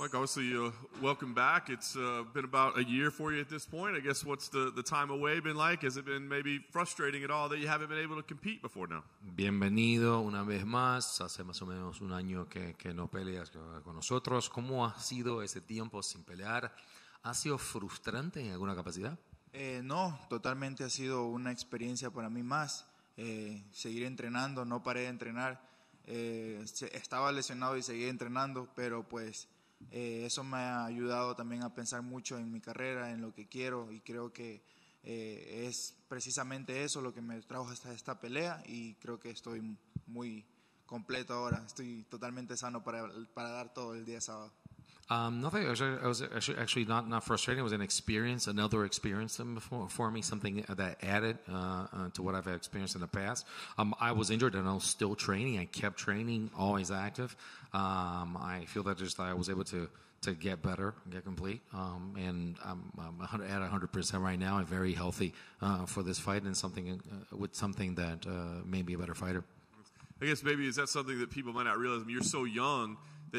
Bienvenido una vez más. Hace más o menos un año que, que no peleas con nosotros. ¿Cómo ha sido ese tiempo sin pelear? ¿Ha sido frustrante en alguna capacidad? Eh, no, totalmente ha sido una experiencia para mí más. Eh, seguir entrenando, no paré de entrenar. Eh, estaba lesionado y seguí entrenando, pero pues eh, eso me ha ayudado también a pensar mucho en mi carrera, en lo que quiero y creo que eh, es precisamente eso lo que me trajo hasta esta pelea y creo que estoy muy completo ahora, estoy totalmente sano para, para dar todo el día sábado. Um, nothing. I was, I was actually, actually, not not frustrating. It was an experience, another experience for me, something that added uh, uh, to what I've experienced in the past. Um, I was injured and I was still training. I kept training, always active. Um, I feel that just I was able to to get better, get complete, um, and I'm, I'm 100, at 100 percent right now. I'm very healthy uh, for this fight and something uh, with something that uh, made me a better fighter. I guess maybe is that something that people might not realize. I mean, you're so young a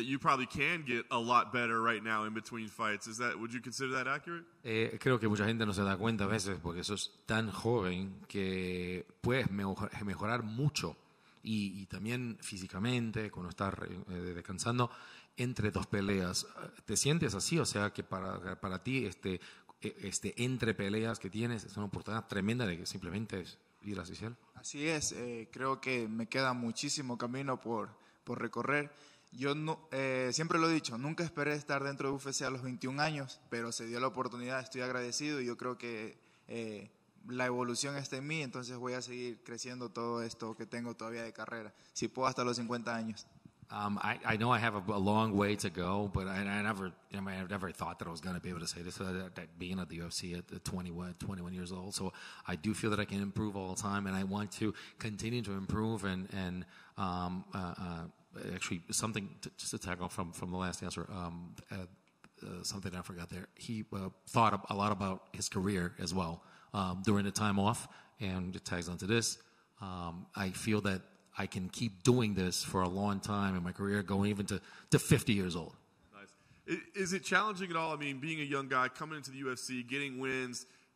creo que mucha gente no se da cuenta a veces porque sos tan joven que puedes mejorar mucho y, también físicamente cuando estás eh, descansando entre dos peleas. ¿Te sientes así? O sea que para, para ti este e, este entre peleas que tienes es una oportunidad tremenda de que simplemente ir a Cicel. Así es, eh, creo que me queda muchísimo camino por, por recorrer yo eh, siempre lo he dicho, nunca esperé estar dentro de UFC a los 21 años, pero se dio la oportunidad, estoy agradecido y yo creo que eh, la evolución está en mí, entonces voy a seguir creciendo todo esto que tengo todavía de carrera, si puedo hasta los 50 años. Um, I, I, know I have a, long way to go, but I, I never, I, mean, I never thought that I was going to be able to say this. Uh, that, being at the UFC at, 21, 21 years old, so I do feel that I can improve all the time, and I want to continue to improve and and um, uh, uh, actually something to, just to tag on from from the last answer. Um, uh, uh, something I forgot there. He uh, thought a lot about his career as well um, during the time off, and it tags onto this. Um, I feel that I can keep doing this for a long time in my career, going even to, to 50 years old. Nice. Is it challenging at all? I mean, being a young guy, coming into the UFC, getting wins,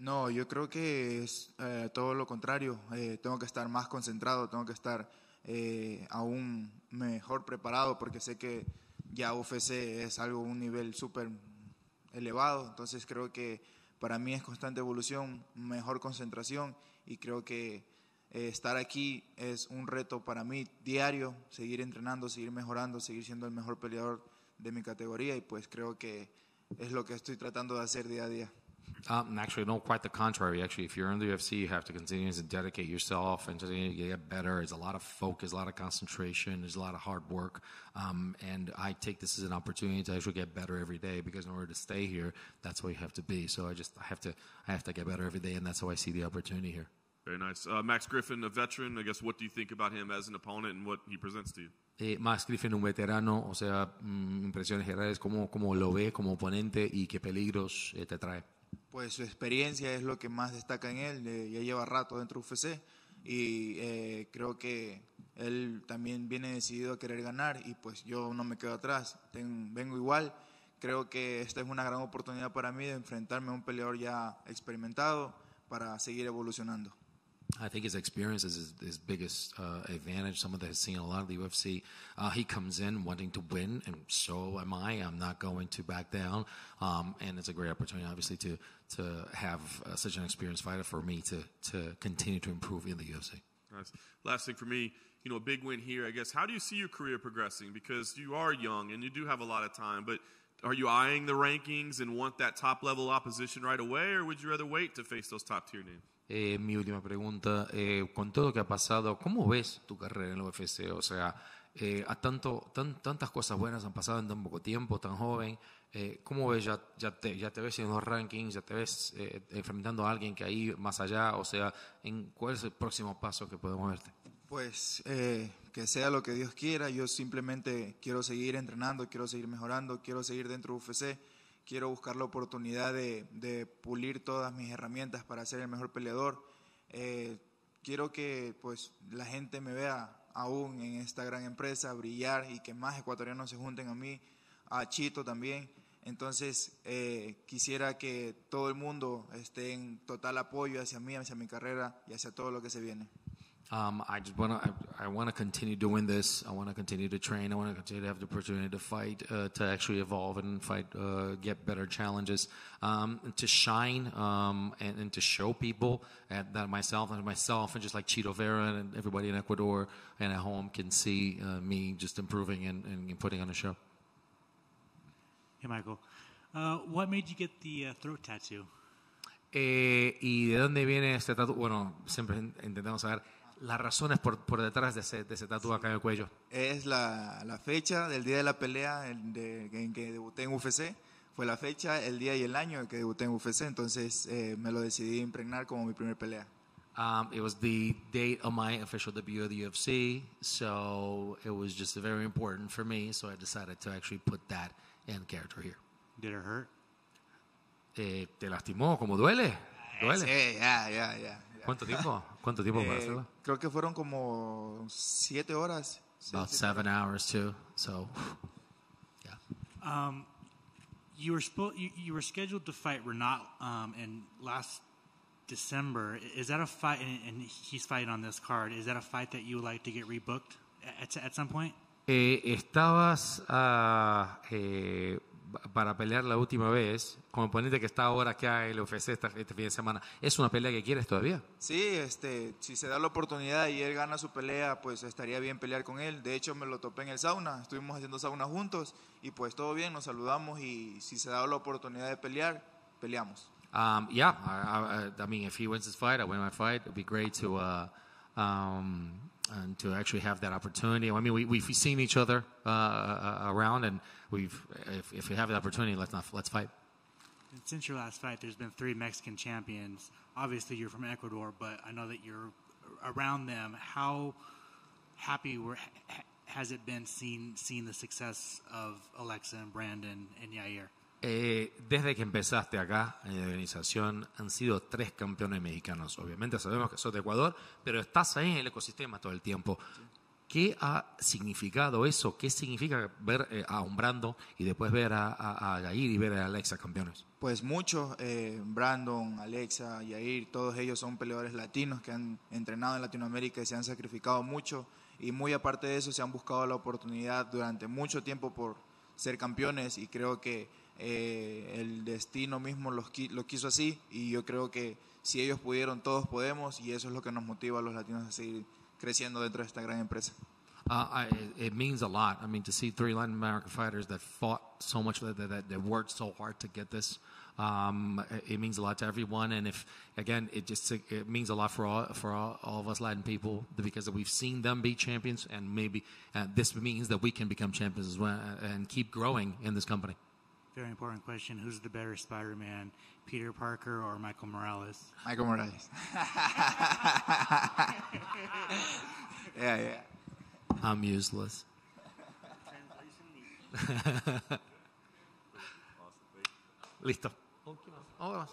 No, yo creo que es eh, todo lo contrario. Eh, tengo que estar más concentrado, tengo que estar eh, aún mejor preparado porque sé que ya UFC es algo, un nivel súper elevado. Entonces creo que para mí es constante evolución, mejor concentración y creo que estar aquí es un reto para mí diario, seguir entrenando, seguir mejorando, seguir siendo el mejor peleador de mi categoría y pues creo que es lo que estoy tratando de hacer día a día. Um, actually, no, quite the contrary. Actually, if you're in the UFC, you have to continue to dedicate yourself and to get better. There's a lot of focus, a lot of concentration, there's a lot of hard work. Um, and I take this as an opportunity to actually get better every day because in order to stay here, that's where you have to be. So I just I have to I have to get better every day, and that's how I see the opportunity here. Very nice. Uh, Max Griffin, a veteran, I guess, what do you think about him as an opponent and what he presents to you? Eh, Max Griffin, un veterano, o sea, mm, impresiones generales, ¿cómo, cómo lo ve como oponente y qué peligros eh, te trae? pues su experiencia es lo que más destaca en él, eh, ya lleva rato dentro de UFC y eh, creo que él también viene decidido a querer ganar y pues yo no me quedo atrás, vengo igual, creo que esta es una gran oportunidad para mí de enfrentarme a un peleador ya experimentado para seguir evolucionando. I think his experience is his, his biggest uh, advantage. Someone that has seen a lot of the UFC, uh, he comes in wanting to win, and so am I. I'm not going to back down, um, and it's a great opportunity, obviously, to to have uh, such an experienced fighter for me to to continue to improve in the UFC. Nice. Last thing for me, you know, a big win here, I guess. How do you see your career progressing? Because you are young and you do have a lot of time, but are you eyeing the rankings and want that top level opposition right away, or would you rather wait to face those top tier names? Eh, mi última pregunta, eh, con todo lo que ha pasado, ¿cómo ves tu carrera en el UFC? O sea, eh, tanto, tantas cosas buenas han pasado en tan poco tiempo, tan joven. Eh, ¿Cómo ves? Ya, ya, te, ya te ves en los rankings, ya te ves enfrentando a alguien que hay más allá. O sea, ¿en ¿cuál es el próximo paso que podemos verte? Pues que sea lo que Dios quiera. Yo simplemente quiero seguir entrenando, quiero seguir mejorando, quiero seguir dentro de UFC quiero buscar la oportunidad de, pulir todas mis herramientas para ser el mejor peleador. Eh, quiero que pues la gente me vea aún en esta gran empresa brillar y que más ecuatorianos se junten a mí, a Chito también. Entonces eh, quisiera que todo el mundo esté en total apoyo hacia mí, hacia mi carrera y hacia todo lo que se viene. Um, I just want to. I, I want to continue doing this. I want to continue to train. I want to continue to have the opportunity to fight, uh, to actually evolve and fight, uh, get better challenges, um, and to shine, um, and, and, to show people at, that myself and myself and just like Cheeto Vera and everybody in Ecuador and at home can see uh, me just improving and, and, putting on a show. Hey, Michael, uh, what made you get the uh, throat tattoo? Eh, ¿Y de dónde viene este tatu? Bueno, siempre intentamos saber las razones por, por detrás de ese, de ese tatuaje en el cuello. Es la, la, fecha del día de la pelea en, de, en, que debuté en UFC. Fue la fecha, el día y el año en que debuté en UFC. Entonces eh, me lo decidí impregnar como mi primer pelea. Um, it was the date of my official debut at of the UFC, so it was just very important for me. So I decided to actually put that in character here. Did it hurt? Eh, ¿Te lastimó? ¿Cómo duele? Ah, duele. Sí, yeah, yeah, yeah. ¿Cuánto tiempo? ¿Cuánto tiempo para eh, hacerla? Creo que fueron como siete horas. About seven hours too. So, yeah. Um, you were spo- you, you were scheduled to fight Renat um, in last December. Is that a fight? And, and he's fighting on this card. Is that a fight that you would like to get rebooked at, at some point? Eh, estabas ah, eh, para pelear la última vez, como el que está ahora que en el UFC este, fin de semana, ¿es una pelea que quieres todavía? Sí, este, si se da la oportunidad y él gana su pelea, pues estaría bien pelear con él. De hecho, me lo topé en el sauna, estuvimos haciendo sauna juntos y pues todo bien, nos saludamos y si se da la oportunidad de pelear, peleamos. Um, yeah, I, I, mean, if he wins his fight, I win my fight, be great to... Uh, um, and to actually have that opportunity. I mean, we, we've seen each other uh, uh, uh, around, and we've if, if we have the opportunity, let's not let's fight. And since your last fight, there's been three Mexican champions. Obviously, you're from Ecuador, but I know that you're around them. How happy were, has it been seeing seeing the success of Alexa and Brandon and Yair? Eh, desde que empezaste acá en la organización han sido tres campeones mexicanos. Obviamente sabemos que sos de Ecuador, pero estás ahí en el ecosistema todo el tiempo. ¿Qué ha significado eso? ¿Qué significa ver eh, a un Brandon y después ver a, a, Yair y ver a Alexa campeones? Pues muchos, eh, Brandon, Alexa, Yair, todos ellos son peleadores latinos que han entrenado en Latinoamérica y se han sacrificado mucho y muy aparte de eso se han buscado la oportunidad durante mucho tiempo por ser campeones y creo que eh, el destino mismo los, lo quiso así y yo creo que si ellos pudieron, todos podemos y eso es lo que nos motiva a los latinos a seguir creciendo dentro de esta gran empresa. Uh, I, it means a lot. I mean, to see three Latin American fighters that fought so much, that, that, that worked so hard to get this, um, it means a lot to everyone. And if again, it just it means a lot for all for all, all of us Latin people because we've seen them be champions, and maybe uh, this means that we can become champions as well and keep growing in this company very important question. Who's the better Spider Man, Peter Parker or Michael Morales? Michael Morales. yeah, yeah. I'm useless. Listo. ¿Cómo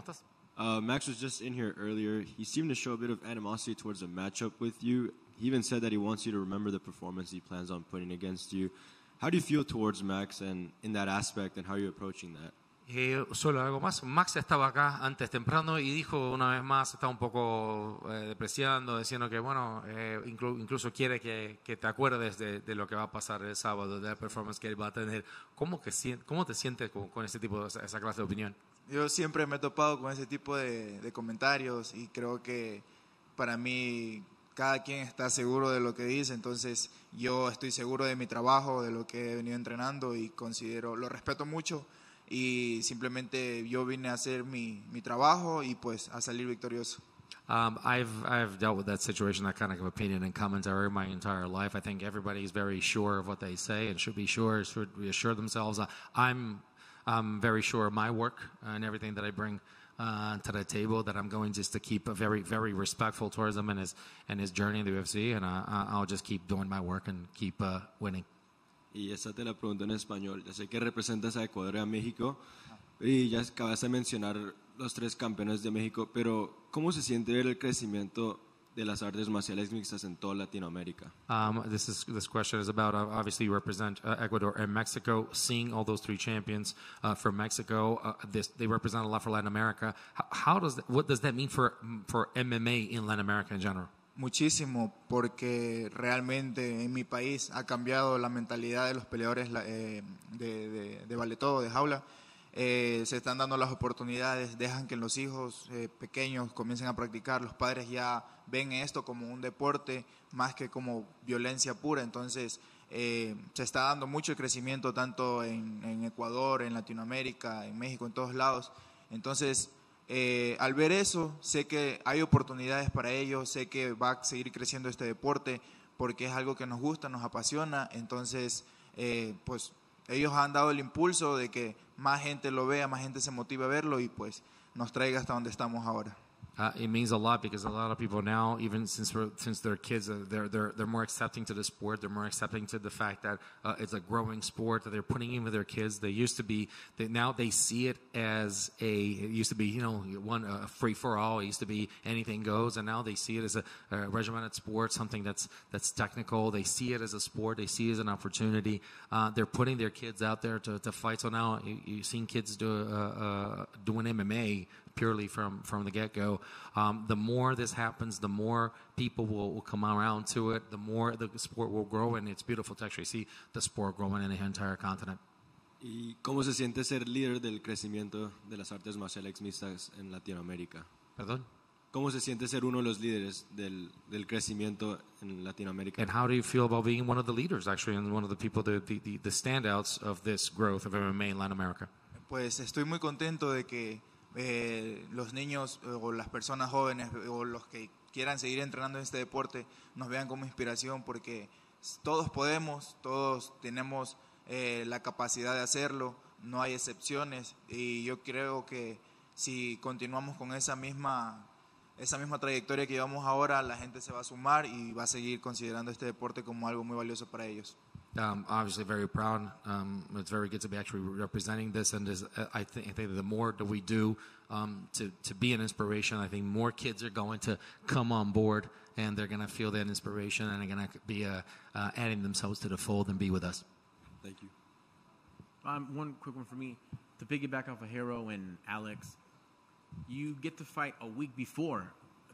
estás? Uh, Max was just in here earlier. He seemed to show a bit of animosity towards a matchup with you. He even said that he wants you to remember the performance he plans on putting against you. How do you feel towards Max in that aspect and how you're approaching that? Eh, solo algo más. Max estaba acá antes temprano y dijo una vez más, estaba un poco eh, depreciando, diciendo que, bueno, eh, incluso quiere que, que te acuerdes de, de, lo que va a pasar el sábado, de la performance que él va a tener. ¿Cómo, que, cómo te sientes con, con ese tipo, de, esa clase de opinión? Yo siempre me he topado con ese tipo de, de comentarios y creo que para mí cada quien está seguro de lo que dice, entonces yo estoy seguro de mi trabajo, de lo que he venido entrenando y considero, lo respeto mucho y simplemente yo vine a hacer mi, mi trabajo y pues a salir victorioso. Um, I've I've dealt with that situation, that kind of opinion and commentary my entire life. I think everybody's very sure of what they say and should be sure, should reassure themselves. I'm I'm very sure of my work and everything that I bring uh, to the table that I'm going just to keep very, very respectful towards him and his and his journey in the UFC, and uh, I, I'll just keep doing my work and keep uh, winning. Y esa te la pregunto en español. Ya sé que representas a Ecuador y a México, y ya acabas de mencionar los tres campeones de México, pero ¿cómo se siente ver el crecimiento de las artes marciales mixtas en toda Latinoamérica. Um, this is this question is about uh, obviously you represent uh, Ecuador and Mexico. Seeing all those three champions uh, from Mexico, uh, this, they represent a lot for Latin America. How, does what does that mean for for MMA in Latin America in general? Muchísimo, porque realmente en mi país ha cambiado la mentalidad de los peleadores eh, de, de, de, de jaula. Eh, se están dando las oportunidades, dejan que los hijos eh, pequeños comiencen a practicar, los padres ya ven esto como un deporte más que como violencia pura, entonces eh, se está dando mucho crecimiento tanto en, en, Ecuador, en Latinoamérica, en México, en todos lados, entonces al ver eso sé que hay oportunidades para ellos, sé que va a seguir creciendo este deporte porque es algo que nos gusta, nos apasiona, entonces pues ellos han dado el impulso de que más gente lo vea, más gente se motive a verlo y pues nos traiga hasta donde estamos ahora. Uh, it means a lot because a lot of people now, even since since they're kids, uh, they're they're they're more accepting to the sport. They're more accepting to the fact that uh, it's a growing sport that they're putting in with their kids. They used to be they, now they see it as a it used to be you know one uh, free for all. It used to be anything goes, and now they see it as a, a, regimented sport, something that's that's technical. They see it as a sport. They see it as an opportunity. Uh, they're putting their kids out there to, to fight. So now you, have seen kids do doing MMA purely from from the get go. Um, the more this happens, the more people will, will come around to it. The more the sport will grow, and it's beautiful to actually see the sport growing in the entire continent. ¿Y cómo se siente ser líder del crecimiento de las artes marciales mixtas en Latinoamérica? Perdón. ¿Cómo se siente ser uno de los líderes del, del crecimiento en Latinoamérica? And how do you feel about being one of the leaders, actually, and one of the people, the, the, the standouts of this growth of MMA in Latin America? Pues estoy muy contento de que Eh, los niños eh, o las personas jóvenes o los que quieran seguir entrenando en este deporte nos vean como inspiración porque todos podemos, todos tenemos eh, la capacidad de hacerlo, no hay excepciones y yo creo que si continuamos con esa misma esa misma trayectoria que llevamos ahora, la gente se va a sumar y va a seguir considerando este deporte como algo muy valioso para ellos. Um, obviously, very proud. Um, it's very good to be actually representing this, and uh, I, think, I think the more that we do um, to to be an inspiration, I think more kids are going to come on board, and they're going to feel that inspiration, and are going to be uh, uh, adding themselves to the fold and be with us. Thank you. Um, one quick one for me to piggyback off of Hero and Alex. You get to fight a week before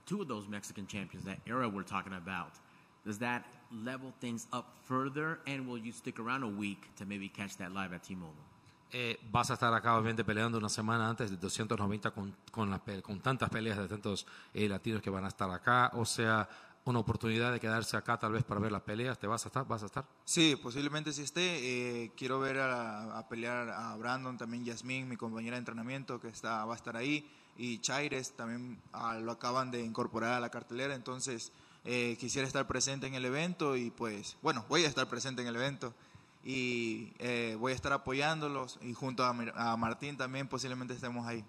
two of those Mexican champions, that era we're talking about. Does that level things up further? And will you stick around a week to maybe catch that live at eh, vas a estar acá obviamente peleando una semana antes de 290 con, con, la, con tantas peleas de tantos eh, latinos que van a estar acá. O sea, una oportunidad de quedarse acá tal vez para ver las peleas. ¿Te vas a estar? ¿Vas a estar? Sí, posiblemente si esté. Eh, quiero ver a, pelear a Brandon, también Yasmín, mi compañera de entrenamiento que está, va a estar ahí. Y Chaires también ah, lo acaban de incorporar a la cartelera. Entonces... Eh, quisiera estar presente en el evento y pues, bueno, voy a estar presente en el evento y eh, voy a estar apoyándolos y junto a Martín también posiblemente estemos ahí.